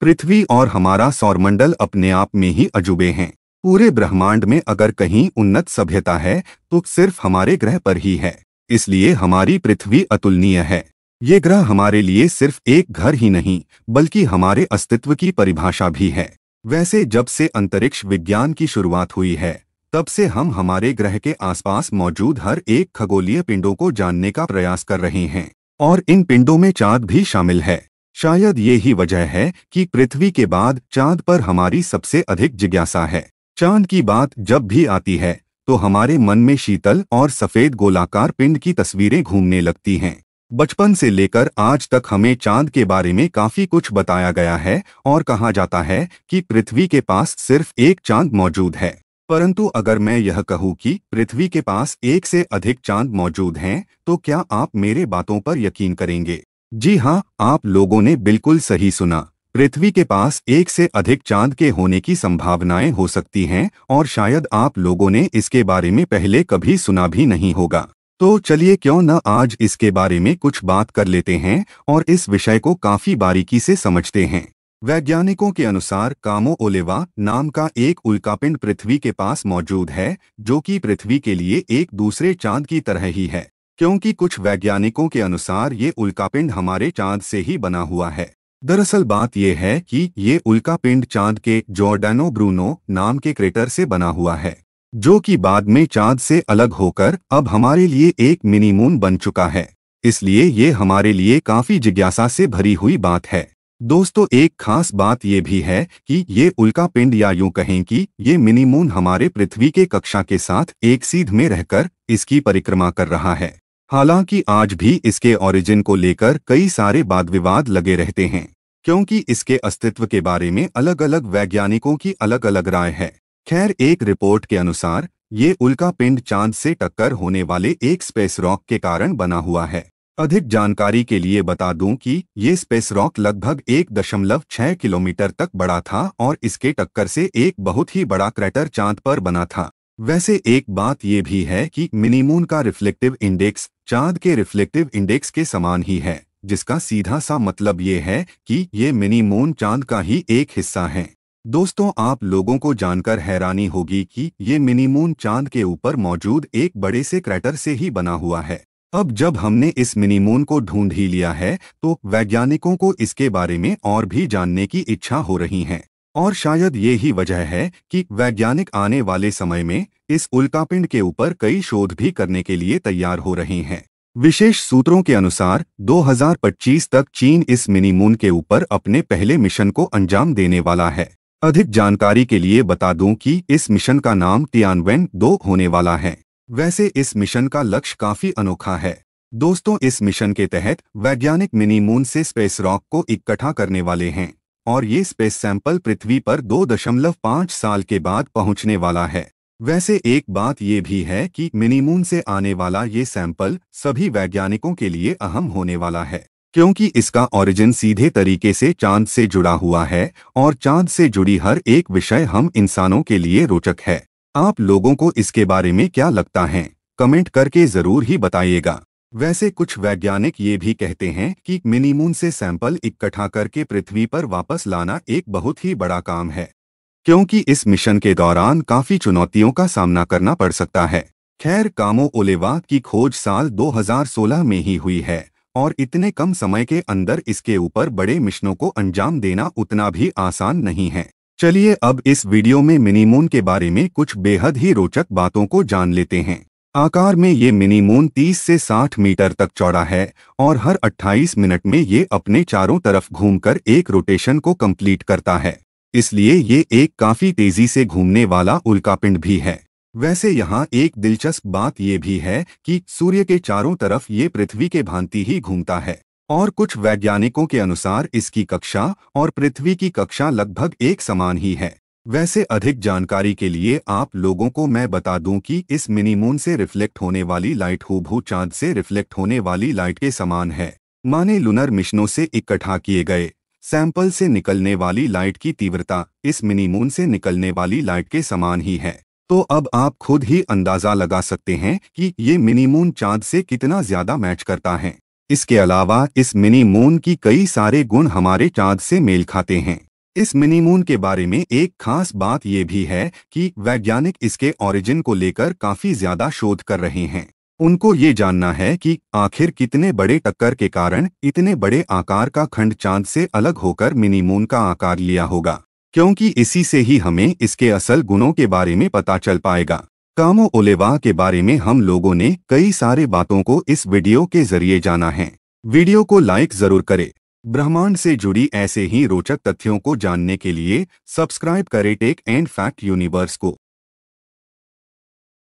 पृथ्वी और हमारा सौरमंडल अपने आप में ही अजूबे हैं पूरे ब्रह्मांड में अगर कहीं उन्नत सभ्यता है तो सिर्फ हमारे ग्रह पर ही है इसलिए हमारी पृथ्वी अतुलनीय है ये ग्रह हमारे लिए सिर्फ एक घर ही नहीं बल्कि हमारे अस्तित्व की परिभाषा भी है वैसे जब से अंतरिक्ष विज्ञान की शुरुआत हुई है तब से हम हमारे ग्रह के आसपास मौजूद हर एक खगोलीय पिंडों को जानने का प्रयास कर रहे हैं और इन पिंडों में चांद भी शामिल है शायद ये ही वजह है कि पृथ्वी के बाद चांद पर हमारी सबसे अधिक जिज्ञासा है चांद की बात जब भी आती है तो हमारे मन में शीतल और सफेद गोलाकार पिंड की तस्वीरें घूमने लगती हैं बचपन से लेकर आज तक हमें चांद के बारे में काफी कुछ बताया गया है और कहा जाता है कि पृथ्वी के पास सिर्फ एक चांद मौजूद है परंतु अगर मैं यह कहूँ कि पृथ्वी के पास एक से अधिक चांद मौजूद हैं तो क्या आप मेरे बातों पर यकीन करेंगे जी हाँ आप लोगों ने बिल्कुल सही सुना पृथ्वी के पास एक से अधिक चांद के होने की संभावनाएं हो सकती हैं और शायद आप लोगों ने इसके बारे में पहले कभी सुना भी नहीं होगा तो चलिए क्यों न आज इसके बारे में कुछ बात कर लेते हैं और इस विषय को काफ़ी बारीकी से समझते हैं वैज्ञानिकों के अनुसार कामो ओलेवा नाम का एक उल्कापिंड पृथ्वी के पास मौजूद है जो कि पृथ्वी के लिए एक दूसरे चांद की तरह ही है क्योंकि कुछ वैज्ञानिकों के अनुसार ये उल्कापिंड हमारे चांद से ही बना हुआ है दरअसल बात यह है कि ये उल्कापिंड चांद के जॉर्डानो ब्रूनो नाम के क्रेटर से बना हुआ है जो कि बाद में चांद से अलग होकर अब हमारे लिए एक मिनीमून बन चुका है इसलिए ये हमारे लिए काफ़ी जिज्ञासा से भरी हुई बात है दोस्तों एक खास बात ये भी है कि ये उल्का पिंड या यूं कहें कि ये मिनीमून हमारे पृथ्वी के कक्षा के साथ एक सीध में रहकर इसकी परिक्रमा कर रहा है हालांकि आज भी इसके ओरिजिन को लेकर कई सारे वाद विवाद लगे रहते हैं क्योंकि इसके अस्तित्व के बारे में अलग अलग वैज्ञानिकों की अलग अलग राय है खैर एक रिपोर्ट के अनुसार ये उल्का पिंड चांद से टक्कर होने वाले एक स्पेस रॉक के कारण बना हुआ है अधिक जानकारी के लिए बता दूं कि ये स्पेस रॉक लगभग एक दशमलव छह किलोमीटर तक बड़ा था और इसके टक्कर से एक बहुत ही बड़ा क्रेटर चांद पर बना था वैसे एक बात ये भी है कि मिनीमून का रिफ्लेक्टिव इंडेक्स चांद के रिफ्लेक्टिव इंडेक्स के समान ही है जिसका सीधा सा मतलब ये है कि ये मिनी मून चांद का ही एक हिस्सा है दोस्तों आप लोगों को जानकर हैरानी होगी कि ये मिनी मून चांद के ऊपर मौजूद एक बड़े से क्रैटर से ही बना हुआ है अब जब हमने इस मिनी मून को ढूंढ ही लिया है तो वैज्ञानिकों को इसके बारे में और भी जानने की इच्छा हो रही है और शायद ये ही वजह है कि वैज्ञानिक आने वाले समय में इस उल्कापिंड के ऊपर कई शोध भी करने के लिए तैयार हो रहे हैं विशेष सूत्रों के अनुसार 2025 तक चीन इस मिनी मून के ऊपर अपने पहले मिशन को अंजाम देने वाला है अधिक जानकारी के लिए बता दूं कि इस मिशन का नाम टियानवेन दो होने वाला है वैसे इस मिशन का लक्ष्य काफी अनोखा है दोस्तों इस मिशन के तहत वैज्ञानिक मिनी मून से स्पेस रॉक को इकट्ठा करने वाले हैं और ये स्पेस सैंपल पृथ्वी पर 2.5 साल के बाद पहुंचने वाला है वैसे एक बात ये भी है कि मिनीमून से आने वाला ये सैंपल सभी वैज्ञानिकों के लिए अहम होने वाला है क्योंकि इसका ओरिजिन सीधे तरीके से चांद से जुड़ा हुआ है और चांद से जुड़ी हर एक विषय हम इंसानों के लिए रोचक है आप लोगों को इसके बारे में क्या लगता है कमेंट करके ज़रूर ही बताइएगा वैसे कुछ वैज्ञानिक ये भी कहते हैं कि मिनीमून से सैंपल इकट्ठा करके पृथ्वी पर वापस लाना एक बहुत ही बड़ा काम है क्योंकि इस मिशन के दौरान काफी चुनौतियों का सामना करना पड़ सकता है खैर कामो ओलेवा की खोज साल 2016 में ही हुई है और इतने कम समय के अंदर इसके ऊपर बड़े मिशनों को अंजाम देना उतना भी आसान नहीं है चलिए अब इस वीडियो में मिनीमून के बारे में कुछ बेहद ही रोचक बातों को जान लेते हैं आकार में ये मिनी मून 30 से 60 मीटर तक चौड़ा है और हर 28 मिनट में ये अपने चारों तरफ घूमकर एक रोटेशन को कंप्लीट करता है इसलिए ये एक काफी तेजी से घूमने वाला उल्कापिंड भी है वैसे यहाँ एक दिलचस्प बात ये भी है कि सूर्य के चारों तरफ ये पृथ्वी के भांति ही घूमता है और कुछ वैज्ञानिकों के अनुसार इसकी कक्षा और पृथ्वी की कक्षा लगभग एक समान ही है वैसे अधिक जानकारी के लिए आप लोगों को मैं बता दूं कि इस मिनीमून से रिफ्लेक्ट होने वाली लाइट हूबहू चांद से रिफ्लेक्ट होने वाली लाइट के समान है माने लुनर मिशनों से इकट्ठा किए गए सैंपल से निकलने वाली लाइट की तीव्रता इस मिनीमून से निकलने वाली लाइट के समान ही है तो अब आप खुद ही अंदाज़ा लगा सकते हैं कि ये मिनीमून चांद से कितना ज़्यादा मैच करता है इसके अलावा इस मिनी मून की कई सारे गुण हमारे चांद से मेल खाते हैं इस मिनी मून के बारे में एक खास बात यह भी है कि वैज्ञानिक इसके ओरिजिन को लेकर काफी ज्यादा शोध कर रहे हैं उनको ये जानना है कि आखिर कितने बड़े टक्कर के कारण इतने बड़े आकार का खंड चांद से अलग होकर मिनी मून का आकार लिया होगा क्योंकि इसी से ही हमें इसके असल गुणों के बारे में पता चल पाएगा कामो ओलेवा के बारे में हम लोगों ने कई सारे बातों को इस वीडियो के जरिए जाना है वीडियो को लाइक जरूर करें ब्रह्मांड से जुड़ी ऐसे ही रोचक तथ्यों को जानने के लिए सब्सक्राइब करें टेक एंड फैक्ट यूनिवर्स को